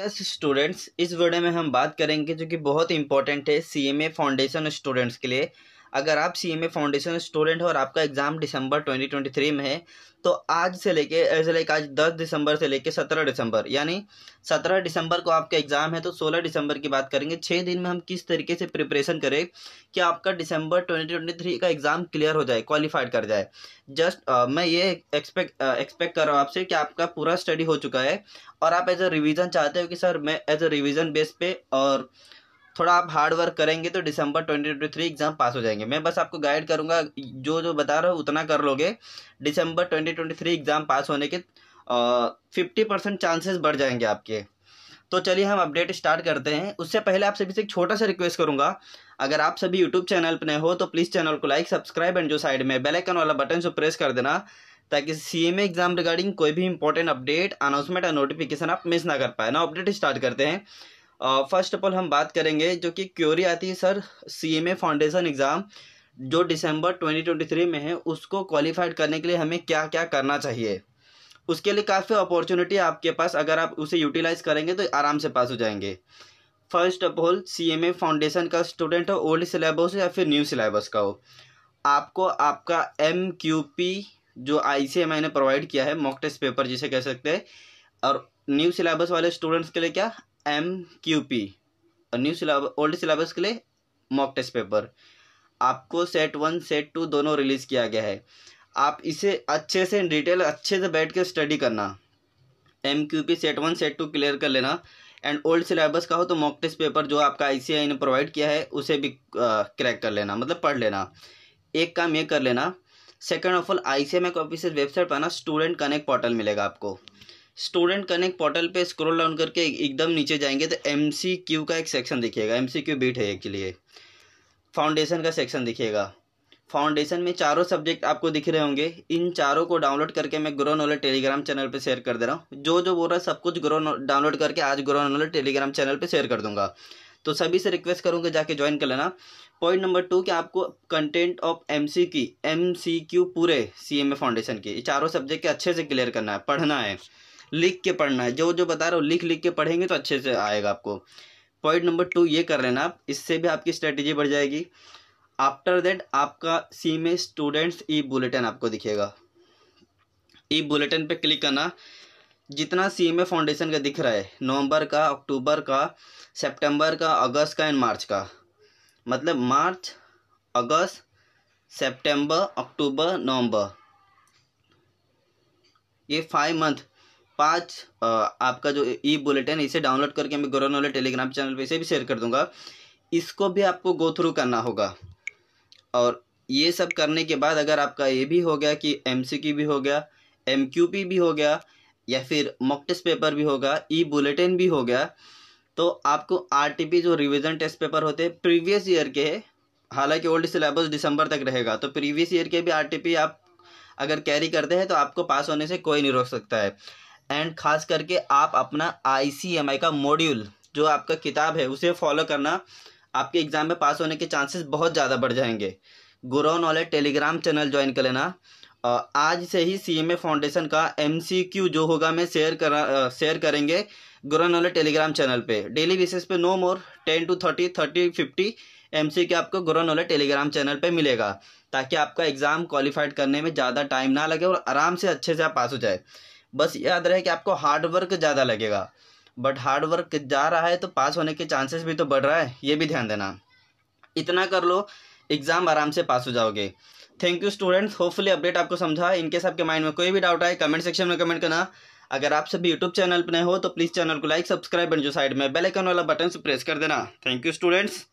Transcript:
yes yes, students इस video में हम बात करेंगे जो कि बहुत इंपॉर्टेंट है सीएमए फाउंडेशन स्टूडेंट्स के लिए अगर आप सी एम फाउंडेशन स्टूडेंट हो और आपका एग्ज़ाम दिसंबर 2023 में है तो आज से लेके एज लाइक आज 10 दिसंबर से लेके 17 दिसंबर यानी 17 दिसंबर को आपका एग्ज़ाम है तो 16 दिसंबर की बात करेंगे छः दिन में हम किस तरीके से प्रिपरेशन करें कि आपका दिसंबर 2023 का एग्ज़ाम क्लियर हो जाए क्वालिफाइड कर जाए जस्ट uh, मैं ये एक्सपेक्ट एक्सपेक्ट uh, कर रहा हूँ आपसे कि आपका पूरा स्टडी हो चुका है और आप एज अ रिविज़न चाहते हो कि सर मैं एज अ रिविज़न बेस पे और uh, थोड़ा आप हार्ड वर्क करेंगे तो December twenty twenty three exam pass हो जाएंगे मैं बस आपको गाइड करूँगा जो जो बता रहा हूँ उतना कर लोगे December twenty twenty three exam pass होने के फिफ्टी परसेंट चांसेस बढ़ जाएंगे आपके तो चलिए हम अपडेट स्टार्ट करते हैं उससे पहले आप सभी से एक छोटा सा रिक्वेस्ट करूंगा अगर आप सभी यूट्यूब चैनल पर नए हो तो प्लीज़ चैनल को लाइक सब्सक्राइब एंड जो साइड में बेलाइकन वाला बटन से प्रेस कर देना ताकि सी एम एग्जाम रिगार्डिंग कोई भी इंपॉर्टेंट अपडेट अनाउंसमेंट और नोटिफिकेशन आप मिस ना कर पाए ना अपडेट स्टार्ट करते हैं फर्स्ट ऑफ ऑल हम बात करेंगे जो कि क्योरी आती है sir C M A foundation exam जो दिसंबर 2023 में है उसको क्वालिफाइड करने के लिए हमें क्या क्या करना चाहिए उसके लिए काफ़ी अपॉर्चुनिटी आपके पास अगर आप उसे यूटिलाइज करेंगे तो आराम से पास हो जाएंगे first of all C M A foundation का स्टूडेंट हो ओल्ड सिलेबस हो या फिर न्यू सिलेबस का हो आपको आपका एम क्यू पी जो आई सी मैंने प्रोवाइड किया है मॉक टेस्ट पेपर जिसे कह सकते हैं और न्यू सिलेबस वाले स्टूडेंट्स के लिए क्या एम क्यू पी और न्यू सिलेबस ओल्ड सिलेबस के लिए मॉक टेस्ट पेपर आपको सेट वन सेट टू दोनों रिलीज़ किया गया है आप इसे अच्छे से डिटेल अच्छे से बैठ के स्टडी करना M Q P set one set two clear कर लेना एंड ओल्ड सिलेबस का हो तो मॉक टेस्ट पेपर जो आपका आई ने प्रोवाइड किया है उसे भी क्रैक कर लेना मतलब पढ़ लेना एक काम ये कर लेना second of all I C M website पर ना स्टूडेंट कनेक्ट पोर्टल मिलेगा आपको स्टूडेंट कनेक्ट पोर्टल पे स्क्रॉल डाउन करके एकदम नीचे जाएंगे तो एम का एक सेक्शन दिखेगा एम सी क्यू बीट है एक्चुअली फाउंडेशन का सेक्शन दिखेगा फाउंडेशन में चारों सब्जेक्ट आपको दिख रहे होंगे इन चारों को डाउनलोड करके मैं ग्रो नॉलेज टेलीग्राम चैनल पे शेयर कर दे रहा हूँ जो जो बोल रहा है सब कुछ ग्रो डाउनलोड करके आज ग्रो नॉलेज टेलीग्राम चैनल पर शेयर कर दूंगा तो सभी से रिक्वेस्ट करूँगा जाके ज्वाइन कर लेना पॉइंट नंबर टू कि आपको कंटेंट ऑफ एम सी की एम सी क्यू पूरे सी एम ए फाउंडेशन की चारों सब्जेक्ट के अच्छे से क्लियर करना है पढ़ना है लिख के पढ़ना है जो जो बता रहा हूँ लिख लिख के पढ़ेंगे तो अच्छे से आएगा आपको पॉइंट नंबर टू ये कर लेना आप इससे भी आपकी स्ट्रेटेजी बढ़ जाएगी आफ्टर दैट आपका सी में स्टूडेंट्स ई बुलेटिन आपको दिखेगा ई e बुलेटिन पे क्लिक करना जितना सी एम ए फाउंडेशन का दिख रहा है नवंबर का अक्टूबर का सितंबर का अगस्त का एंड मार्च का मतलब मार्च अगस्त सितंबर अक्टूबर नवंबर ये फाइव मंथ पाँच आपका जो ई बुलेटिन इसे डाउनलोड करके मैं गौरव नॉलेज टेलीग्राम चैनल पे इसे भी शेयर कर दूंगा इसको भी आपको गो थ्रू करना होगा और ये सब करने के बाद अगर आपका ये भी हो गया कि एम भी हो गया एम भी हो गया या फिर मॉक टेस्ट पेपर भी होगा ई बुलेटिन भी हो गया तो आपको आर जो रिविज़न टेस्ट पेपर होते हैं प्रीवियस ईयर के हालांकि ओल्ड सिलेबस दिसंबर तक रहेगा तो प्रीवियस ईयर के भी आर आप अगर कैरी करते हैं तो आपको पास होने से कोई नहीं रोक सकता है एंड ख़ास करके आप अपना आई का मॉड्यूल जो आपका किताब है उसे फॉलो करना आपके एग्ज़ाम में पास होने के चांसेस बहुत ज़्यादा बढ़ जाएंगे गुरु नॉलेज टेलीग्राम चैनल ज्वाइन कर लेना आज से ही सी एम ए फाउंडेशन का एम सी क्यू जो होगा मैं शेयर करा शेयर करेंगे गुरन नॉलेज टेलीग्राम चैनल पे डेली बेसिस पे no more ten to thirty thirty fifty M C Q आपको गुरन नॉलेज टेलीग्राम चैनल पे मिलेगा ताकि आपका एग्ज़ाम क्वालिफाइड करने में ज़्यादा टाइम ना लगे और आराम से अच्छे से आप पास हो जाए बस याद रहे कि आपको हार्डवर्क ज़्यादा लगेगा बट हार्डवर्क जा रहा है तो पास होने के चांसेस भी तो बढ़ रहा है ये भी ध्यान देना इतना कर लो एग्ज़ाम आराम से पास हो जाओगे thank you students hopefully update आपको समझा इनकेस आपके माइंड में कोई भी डाउट आए कमेंट सेक्शन में कमेंट करना अगर आप सभी यूट्यूब चैनल पर नए हो तो प्लीज़ चैनल को लाइक सब्सक्राइब एंड जो साइड में बेल आइकन वाला बटन से प्रेस कर देना थैंक यू स्टूडेंट्स